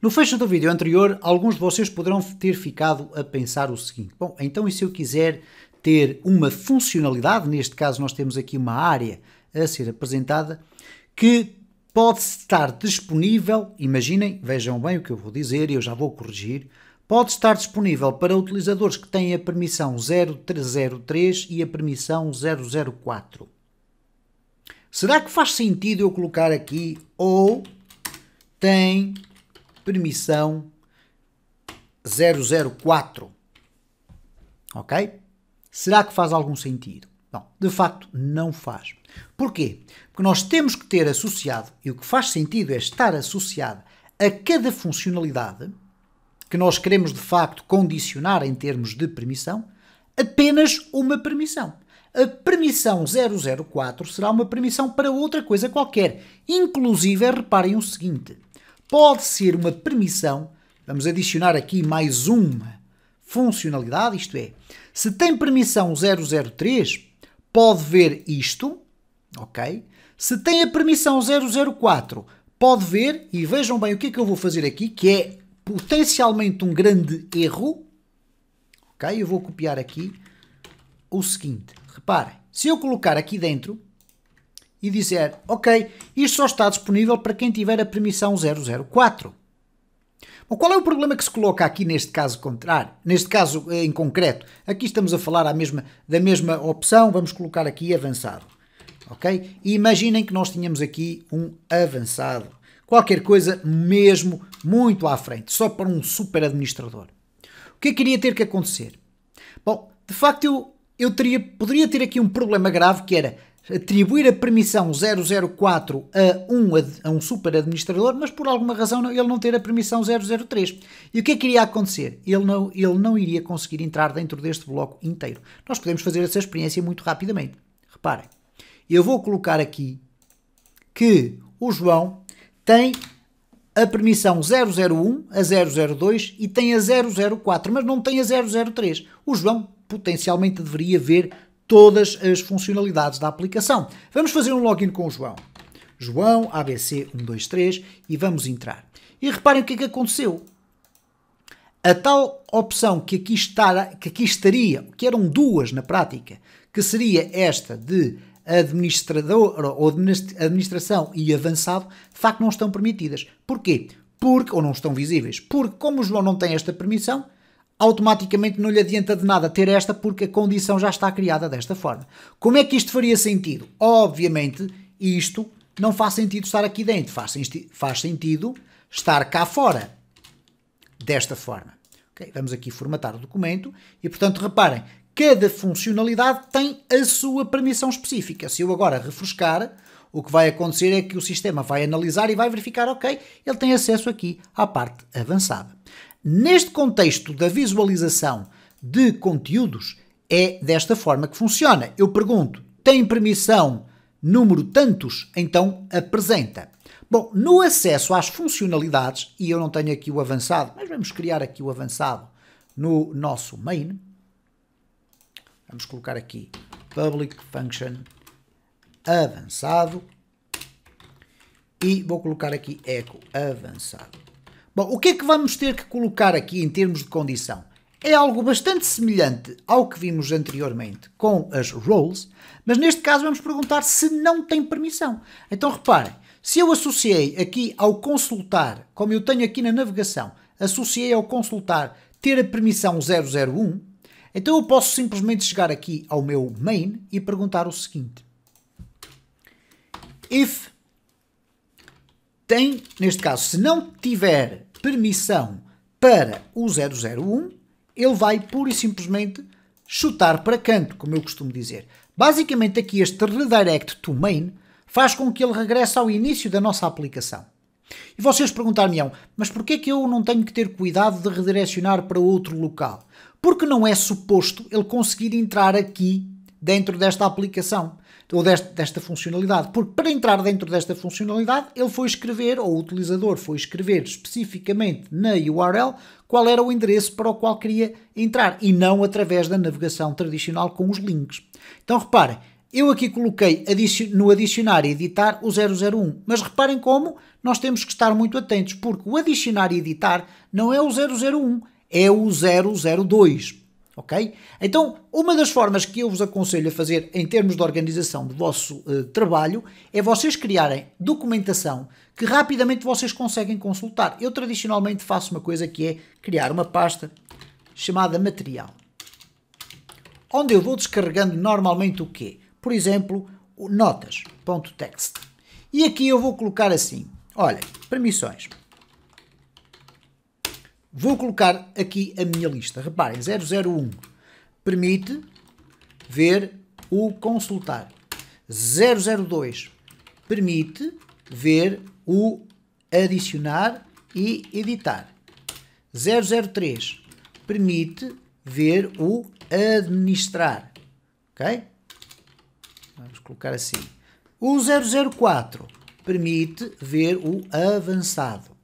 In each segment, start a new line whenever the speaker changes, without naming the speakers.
No fecho do vídeo anterior, alguns de vocês poderão ter ficado a pensar o seguinte: bom, então e se eu quiser ter uma funcionalidade, neste caso nós temos aqui uma área a ser apresentada, que pode estar disponível, imaginem, vejam bem o que eu vou dizer e eu já vou corrigir, pode estar disponível para utilizadores que têm a permissão 0303 e a permissão 004. Será que faz sentido eu colocar aqui ou tem permissão 004. Ok? Será que faz algum sentido? Bom, de facto, não faz. Porquê? Porque nós temos que ter associado, e o que faz sentido é estar associado a cada funcionalidade que nós queremos de facto condicionar em termos de permissão, apenas uma permissão. A permissão 004 será uma permissão para outra coisa qualquer. Inclusive, reparem o seguinte: pode ser uma permissão. Vamos adicionar aqui mais uma funcionalidade, isto é, se tem permissão 003, pode ver isto, ok? Se tem a permissão 004, pode ver, e vejam bem o que é que eu vou fazer aqui, que é potencialmente um grande erro, ok? Eu vou copiar aqui o seguinte, reparem, se eu colocar aqui dentro e dizer: Ok, isto só está disponível para quem tiver a permissão 004. Bom, qual é o problema que se coloca aqui neste caso contrário? Neste caso eh, em concreto, aqui estamos a falar mesma, da mesma opção, vamos colocar aqui avançado. Ok? E imaginem que nós tínhamos aqui um avançado. Qualquer coisa mesmo muito à frente, só para um super administrador. O que é que iria ter que acontecer? Bom, de facto eu, eu teria, poderia ter aqui um problema grave que era atribuir a permissão 004 a um, a um super administrador, mas por alguma razão ele não ter a permissão 003. E o que é que iria acontecer? Ele não, ele não iria conseguir entrar dentro deste bloco inteiro. Nós podemos fazer essa experiência muito rapidamente. Reparem, eu vou colocar aqui que o João tem a permissão 001, a 002 e tem a 004, mas não tem a 003. O João potencialmente deveria ver todas as funcionalidades da aplicação. Vamos fazer um login com o João. João, ABC123 e vamos entrar. E reparem o que é que aconteceu. A tal opção que aqui, estará, que aqui estaria, que eram duas na prática, que seria esta de administrador ou administração e avançado, de facto não estão permitidas. Porquê? Porque, ou não estão visíveis, porque como o João não tem esta permissão, automaticamente não lhe adianta de nada ter esta porque a condição já está criada desta forma. Como é que isto faria sentido? Obviamente, isto não faz sentido estar aqui dentro, faz, faz sentido estar cá fora, desta forma. Okay? Vamos aqui formatar o documento e, portanto, reparem, cada funcionalidade tem a sua permissão específica. Se eu agora refrescar, o que vai acontecer é que o sistema vai analisar e vai verificar, ok, ele tem acesso aqui à parte avançada. Neste contexto da visualização de conteúdos, é desta forma que funciona. Eu pergunto: tem permissão número tantos? Então apresenta. Bom, no acesso às funcionalidades, e eu não tenho aqui o avançado, mas vamos criar aqui o avançado no nosso main. Vamos colocar aqui public function avançado e vou colocar aqui eco avançado. Bom, o que é que vamos ter que colocar aqui em termos de condição? É algo bastante semelhante ao que vimos anteriormente com as roles, mas neste caso vamos perguntar se não tem permissão. Então reparem, se eu associei aqui ao consultar, como eu tenho aqui na navegação, associei ao consultar ter a permissão 001, então eu posso simplesmente chegar aqui ao meu main e perguntar o seguinte. If tem, neste caso, se não tiver permissão para o 001, ele vai pura e simplesmente chutar para canto, como eu costumo dizer. Basicamente aqui este redirect to main faz com que ele regresse ao início da nossa aplicação. E vocês perguntar-me-ão, mas porquê é que eu não tenho que ter cuidado de redirecionar para outro local? Porque não é suposto ele conseguir entrar aqui dentro desta aplicação ou deste, desta funcionalidade, porque para entrar dentro desta funcionalidade ele foi escrever, ou o utilizador foi escrever especificamente na URL qual era o endereço para o qual queria entrar e não através da navegação tradicional com os links. Então reparem, eu aqui coloquei no adicionar e editar o 001, mas reparem como nós temos que estar muito atentos, porque o adicionar e editar não é o 001, é o 002 ok? Então, uma das formas que eu vos aconselho a fazer em termos de organização do vosso eh, trabalho é vocês criarem documentação que rapidamente vocês conseguem consultar. Eu tradicionalmente faço uma coisa que é criar uma pasta chamada material, onde eu vou descarregando normalmente o quê? Por exemplo, notas.txt. E aqui eu vou colocar assim, olha, permissões. Vou colocar aqui a minha lista. Reparem, 001 permite ver o consultar. 002 permite ver o adicionar e editar. 003 permite ver o administrar. Ok? Vamos colocar assim. O 004 permite ver o avançado.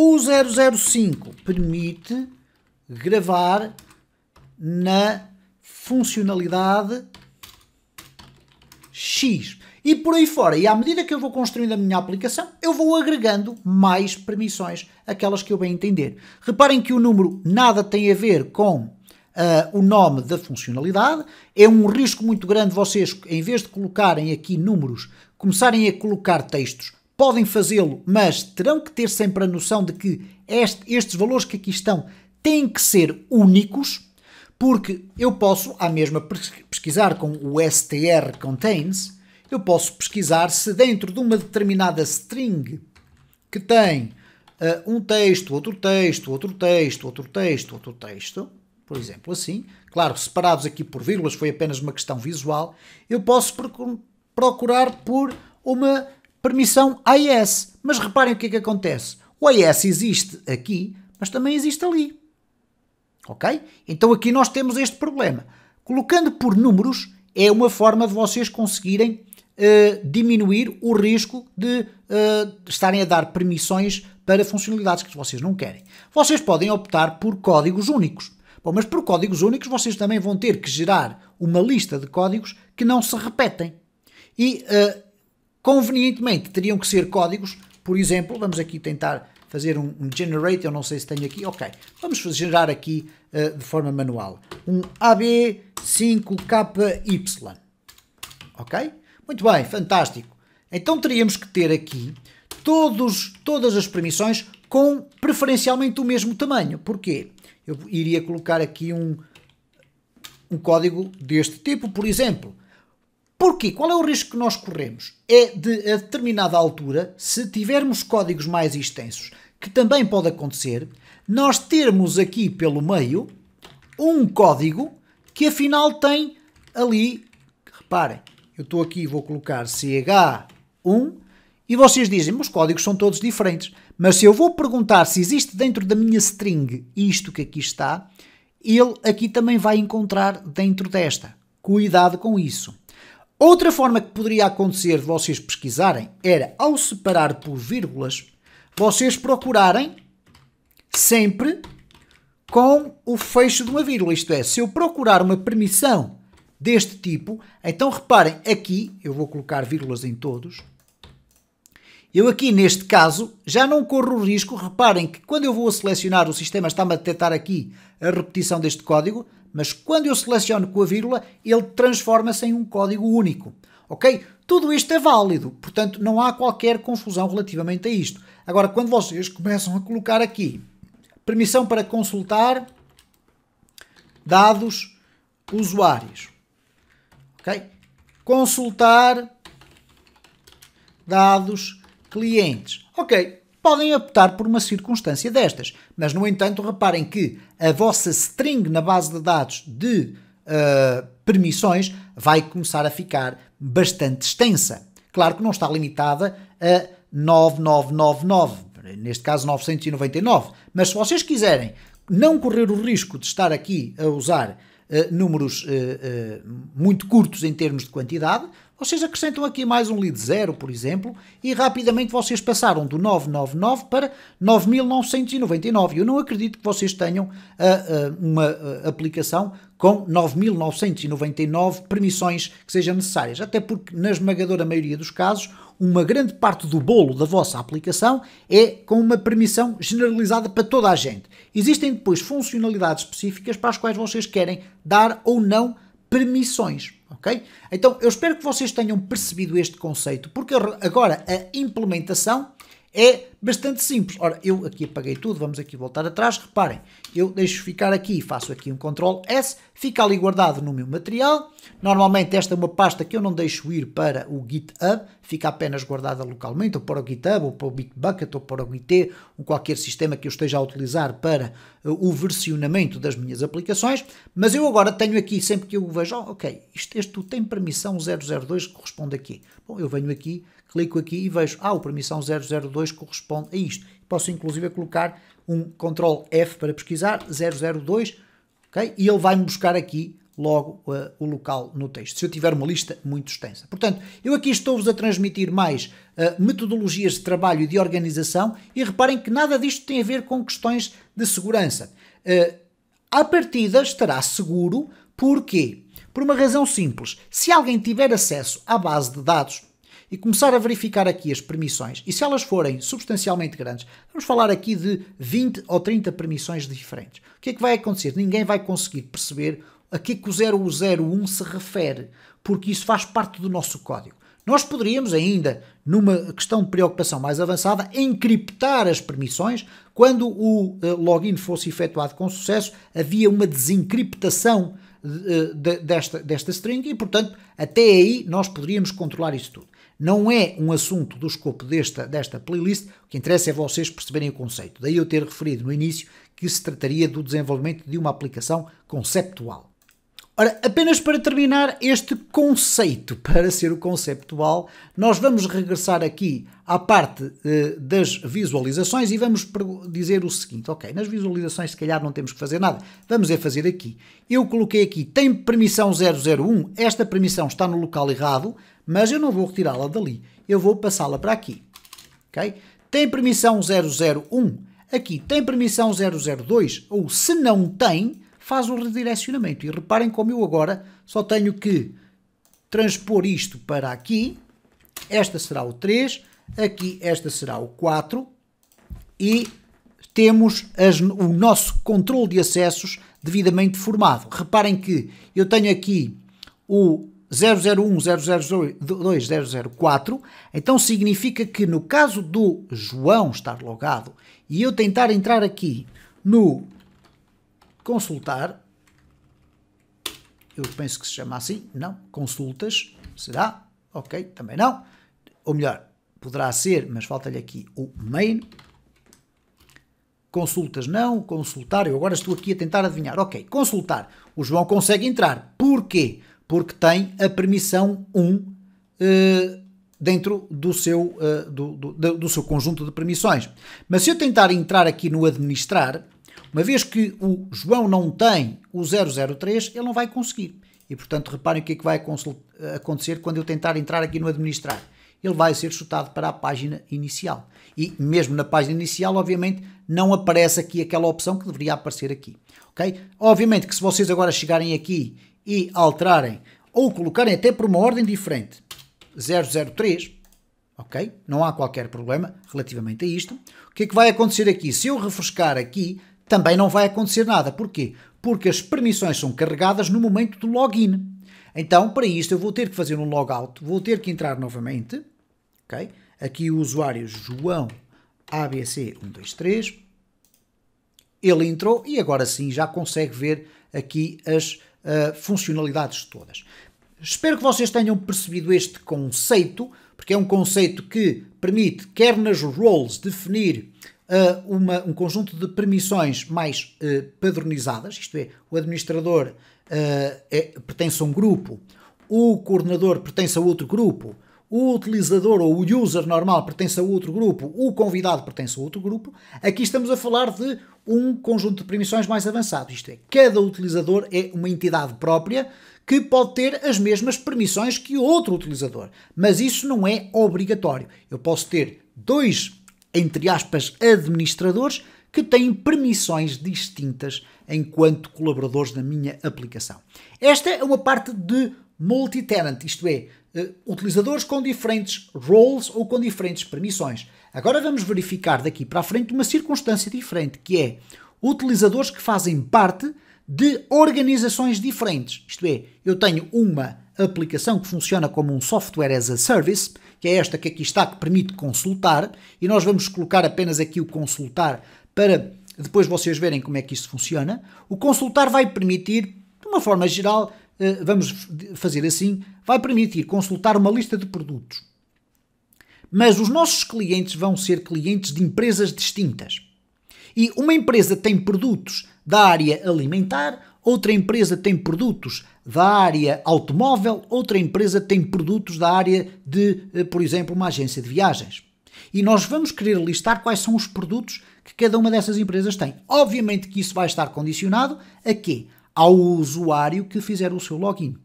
O 005 permite gravar na funcionalidade X. E por aí fora. E à medida que eu vou construindo a minha aplicação, eu vou agregando mais permissões, aquelas que eu bem entender. Reparem que o número nada tem a ver com Uh, o nome da funcionalidade. É um risco muito grande vocês, em vez de colocarem aqui números, começarem a colocar textos podem fazê-lo, mas terão que ter sempre a noção de que este, estes valores que aqui estão têm que ser únicos, porque eu posso, à mesma, pesquisar com o str contains, eu posso pesquisar se dentro de uma determinada string que tem uh, um texto, outro texto, outro texto, outro texto, outro texto, por exemplo, assim, claro, separados aqui por vírgulas, foi apenas uma questão visual, eu posso procurar por uma permissão AES. Mas reparem o que é que acontece. O AES existe aqui, mas também existe ali. Ok? Então aqui nós temos este problema. Colocando por números é uma forma de vocês conseguirem uh, diminuir o risco de, uh, eh, de estarem a dar permissões para funcionalidades que vocês não querem. Vocês podem optar por códigos únicos. Bom, mas por códigos únicos vocês também vão ter que gerar uma lista de códigos que não se repetem. E uh, Convenientemente teriam que ser códigos, por exemplo, vamos aqui tentar fazer um, um generate, eu não sei se tenho aqui, ok, vamos gerar aqui uh, de forma manual, um AB5KY, ok? Muito bem, fantástico. Então teríamos que ter aqui todos, todas as permissões com preferencialmente o mesmo tamanho, porquê? Eu iria colocar aqui um, um código deste tipo, por exemplo, Porquê? Qual é o risco que nós corremos? É de, a determinada altura, se tivermos códigos mais extensos, que também pode acontecer, nós termos aqui pelo meio um código que afinal tem ali, reparem, eu estou aqui e vou colocar CH1 e vocês dizem, mas os códigos são todos diferentes. Mas se eu vou perguntar se existe dentro da minha string isto que aqui está, ele aqui também vai encontrar dentro desta. Cuidado com isso. Outra forma que poderia acontecer de vocês pesquisarem era, ao separar por vírgulas, vocês procurarem sempre com o fecho de uma vírgula. Isto é, se eu procurar uma permissão deste tipo, então reparem aqui, eu vou colocar vírgulas em todos, eu aqui neste caso já não corro o risco, reparem que quando eu vou a selecionar o sistema está-me a detectar aqui a repetição deste código, mas quando eu seleciono com a vírgula ele transforma-se em um código único. Ok? Tudo isto é válido, portanto não há qualquer confusão relativamente a isto. Agora, quando vocês começam a colocar aqui permissão para consultar dados usuários, ok? Consultar dados clientes. Ok, podem optar por uma circunstância destas, mas no entanto reparem que a vossa string na base de dados de uh, permissões vai começar a ficar bastante extensa. Claro que não está limitada a 9999, neste caso 999, mas se vocês quiserem não correr o risco de estar aqui a usar uh, números uh, muito curtos em termos de quantidade, vocês acrescentam aqui mais um lead zero, por exemplo, e rapidamente vocês passaram do 999 para 9.999. Eu não acredito que vocês tenham ah, ah, uma ah, aplicação com 9.999 permissões que sejam necessárias, até porque, na esmagadora maioria dos casos, uma grande parte do bolo da vossa aplicação é com uma permissão generalizada para toda a gente. Existem depois funcionalidades específicas para as quais vocês querem dar ou não permissões ok? Então eu espero que vocês tenham percebido este conceito, porque agora a implementação é bastante simples. Ora, eu aqui apaguei tudo, vamos aqui voltar atrás. Reparem, eu deixo ficar aqui, faço aqui um Ctrl S, fica ali guardado no meu material. Normalmente esta é uma pasta que eu não deixo ir para o GitHub, fica apenas guardada localmente, ou para o GitHub, ou para o Bitbucket, ou para o Git, ou qualquer sistema que eu esteja a utilizar para eh, o versionamento das minhas aplicações. Mas eu agora tenho aqui, sempre que eu vejo, oh, ok, isto, isto tem permissão 002 que corresponde aqui. Bom, eu venho aqui, clico aqui e vejo, ah, o permissão 002 corresponde responde a isto. Posso inclusive colocar um Ctrl F para pesquisar, 002, ok? E ele vai-me buscar aqui logo uh, o local no texto, se eu tiver uma lista muito extensa. Portanto, eu aqui estou-vos a transmitir mais uh, metodologias de trabalho e de organização e reparem que nada disto tem a ver com questões de segurança. Uh, à partida estará seguro, porquê? Por uma razão simples. Se alguém tiver acesso à base de dados e começar a verificar aqui as permissões. E se elas forem substancialmente grandes, vamos falar aqui de 20 ou 30 permissões diferentes. O que é que vai acontecer? Ninguém vai conseguir perceber a que, é que o 001 se refere, porque isso faz parte do nosso código. Nós poderíamos ainda, numa questão de preocupação mais avançada, encriptar as permissões. Quando o eh, login fosse efetuado com sucesso, havia uma desencriptação eh, desta, desta string e, portanto, até aí nós poderíamos controlar isso tudo. Não é um assunto do escopo desta, desta playlist, o que interessa é vocês perceberem o conceito. Daí eu ter referido no início que se trataria do desenvolvimento de uma aplicação conceptual. Ora, apenas para terminar este conceito, para ser o conceptual, nós vamos regressar aqui à parte uh, das visualizações e vamos dizer o seguinte: ok, nas visualizações se calhar não temos que fazer nada, vamos é fazer aqui. Eu coloquei aqui, tem permissão 001, esta permissão está no local errado, mas eu não vou retirá-la dali, eu vou passá-la para aqui. Ok? Tem permissão 001, aqui tem permissão 002, ou se não tem faz um redirecionamento. E reparem como eu agora só tenho que transpor isto para aqui. Esta será o 3, aqui esta será o 4 e temos as, o nosso controle de acessos devidamente formado. Reparem que eu tenho aqui o 001, 002, 004, então significa que no caso do João estar logado e eu tentar entrar aqui no consultar, eu penso que se chama assim, não, consultas, será? Ok, também não. Ou melhor, poderá ser, mas falta-lhe aqui o main. Consultas não, consultar, eu agora estou aqui a tentar adivinhar. Ok, consultar. O João consegue entrar. Porquê? Porque tem a permissão 1 uh, eh, dentro do seu, uh, do, do, do, do seu conjunto de permissões. Mas se eu tentar entrar aqui no administrar, uma vez que o João não tem o 003, ele não vai conseguir. E portanto, reparem o que é que vai acontecer quando eu tentar entrar aqui no administrar. Ele vai ser chutado para a página inicial. E mesmo na página inicial, obviamente, não aparece aqui aquela opção que deveria aparecer aqui. Ok? Obviamente que se vocês agora chegarem aqui e alterarem ou colocarem até por uma ordem diferente, 003, ok? Não há qualquer problema relativamente a isto. O que é que vai acontecer aqui? Se eu refrescar aqui, também não vai acontecer nada. Porquê? Porque as permissões são carregadas no momento do login. Então, para isto, eu vou ter que fazer um logout, vou ter que entrar novamente, ok? Aqui o usuário João ABC123, ele entrou e agora sim já consegue ver aqui as uh, funcionalidades todas. Espero que vocês tenham percebido este conceito, porque é um conceito que permite, quer nas roles, definir uh, uma, um conjunto de permissões mais uh, padronizadas, isto é, o administrador eh, é, pertence a um grupo, o coordenador pertence a outro grupo, o utilizador ou o user normal pertence a outro grupo, o convidado pertence a outro grupo, aqui estamos a falar de um conjunto de permissões mais avançado. Isto é, cada utilizador é uma entidade própria que pode ter as mesmas permissões que outro utilizador, mas isso não é obrigatório. Eu posso ter dois entre aspas, administradores que têm permissões distintas enquanto colaboradores da minha aplicação. Esta é uma parte de multi-tenant, isto é, eh, utilizadores com diferentes roles ou com diferentes permissões. Agora vamos verificar daqui para a frente uma circunstância diferente, que é utilizadores que fazem parte de organizações diferentes. Isto é, eu tenho uma aplicação que funciona como um software as a service que é esta que aqui está, que permite consultar, e nós vamos colocar apenas aqui o consultar para depois vocês verem como é que isto funciona. O consultar vai permitir, de uma forma geral, eh, vamos fazer assim, vai permitir consultar uma lista de produtos. Mas os nossos clientes vão ser clientes de empresas distintas. E uma empresa tem produtos da área alimentar, outra empresa tem produtos da área automóvel, outra empresa tem produtos da área de, eh, por exemplo, uma agência de viagens. E nós vamos querer listar quais são os produtos que cada uma dessas empresas tem. Obviamente que isso vai estar condicionado a quê? Ao usuário que fizer o seu login.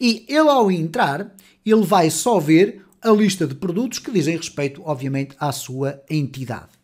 E ele, ao entrar, ele vai só ver a lista de produtos que dizem respeito, obviamente, à sua entidade.